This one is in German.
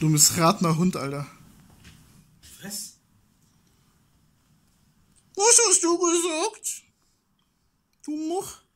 Du missratener Hund, Alter. Was? Was hast du gesagt? Du Much?